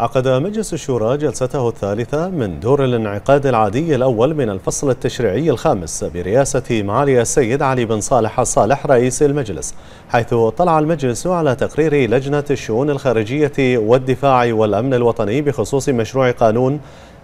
عقد مجلس الشورى جلسته الثالثة من دور الانعقاد العادي الأول من الفصل التشريعي الخامس برئاسة معالي السيد علي بن صالح الصالح رئيس المجلس حيث طلع المجلس على تقرير لجنة الشؤون الخارجية والدفاع والأمن الوطني بخصوص مشروع قانون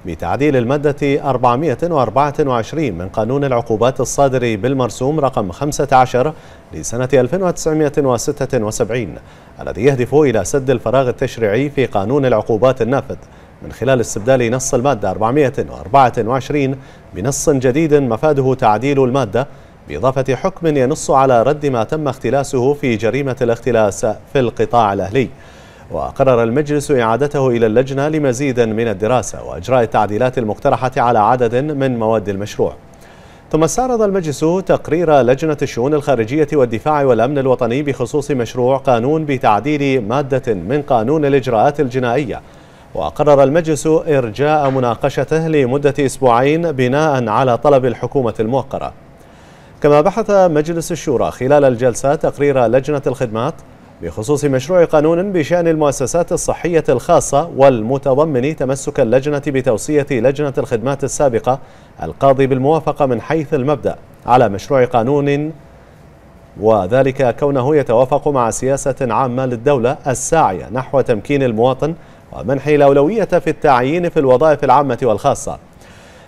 بتعديل المادة 424 من قانون العقوبات الصادر بالمرسوم رقم 15 لسنة 1976 الذي يهدف إلى سد الفراغ التشريعي في قانون العقوبات النافذ من خلال استبدال نص المادة 424 بنص جديد مفاده تعديل المادة بإضافة حكم ينص على رد ما تم اختلاسه في جريمة الاختلاس في القطاع الأهلي وقرر المجلس إعادته إلى اللجنة لمزيد من الدراسة وإجراء التعديلات المقترحة على عدد من مواد المشروع ثم استعرض المجلس تقرير لجنة الشؤون الخارجية والدفاع والأمن الوطني بخصوص مشروع قانون بتعديل مادة من قانون الإجراءات الجنائية وقرر المجلس إرجاء مناقشته لمدة أسبوعين بناء على طلب الحكومة الموقرة كما بحث مجلس الشورى خلال الجلسة تقرير لجنة الخدمات بخصوص مشروع قانون بشأن المؤسسات الصحية الخاصة والمتضمن تمسك اللجنة بتوصية لجنة الخدمات السابقة القاضي بالموافقة من حيث المبدأ على مشروع قانون وذلك كونه يتوافق مع سياسة عامة للدولة الساعية نحو تمكين المواطن ومنح الأولوية في التعيين في الوظائف العامة والخاصة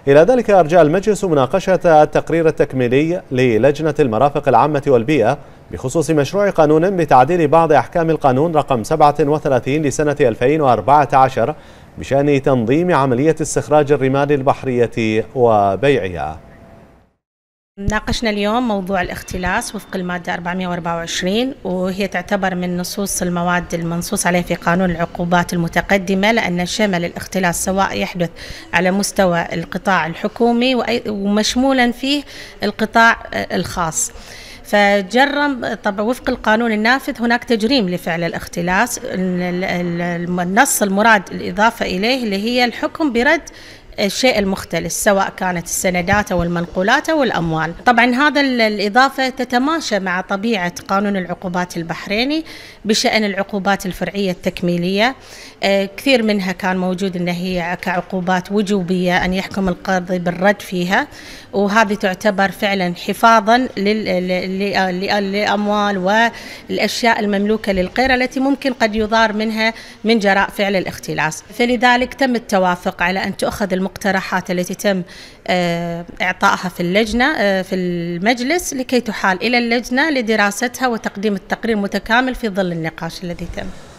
إلى ذلك أرجى المجلس مناقشة التقرير التكميلي للجنة المرافق العامة والبيئة بخصوص مشروع قانون بتعديل بعض أحكام القانون رقم 37 لسنة 2014 بشأن تنظيم عملية استخراج الرمال البحرية وبيعها ناقشنا اليوم موضوع الاختلاس وفق المادة 424 وهي تعتبر من نصوص المواد المنصوص عليها في قانون العقوبات المتقدمة لأن شمل الاختلاس سواء يحدث على مستوى القطاع الحكومي ومشمولا فيه القطاع الخاص. فجرم طبعا وفق القانون النافذ هناك تجريم لفعل الاختلاس النص المراد الإضافة إليه اللي هي الحكم برد الشيء المختلس سواء كانت السندات أو المنقولات أو الأموال طبعا هذا الإضافة تتماشى مع طبيعة قانون العقوبات البحريني بشأن العقوبات الفرعية التكميلية آه، كثير منها كان موجود أن هي كعقوبات وجوبية أن يحكم القاضي بالرد فيها وهذه تعتبر فعلا حفاظا للأموال والأشياء المملوكة للغير التي ممكن قد يضار منها من جراء فعل الاختلاس فلذلك تم التوافق على أن تؤخذ المقترحات التي تم آه، إعطائها في اللجنة آه، في المجلس لكي تحال إلى اللجنة لدراستها وتقديم التقرير متكامل في ظل النقاش الذي تم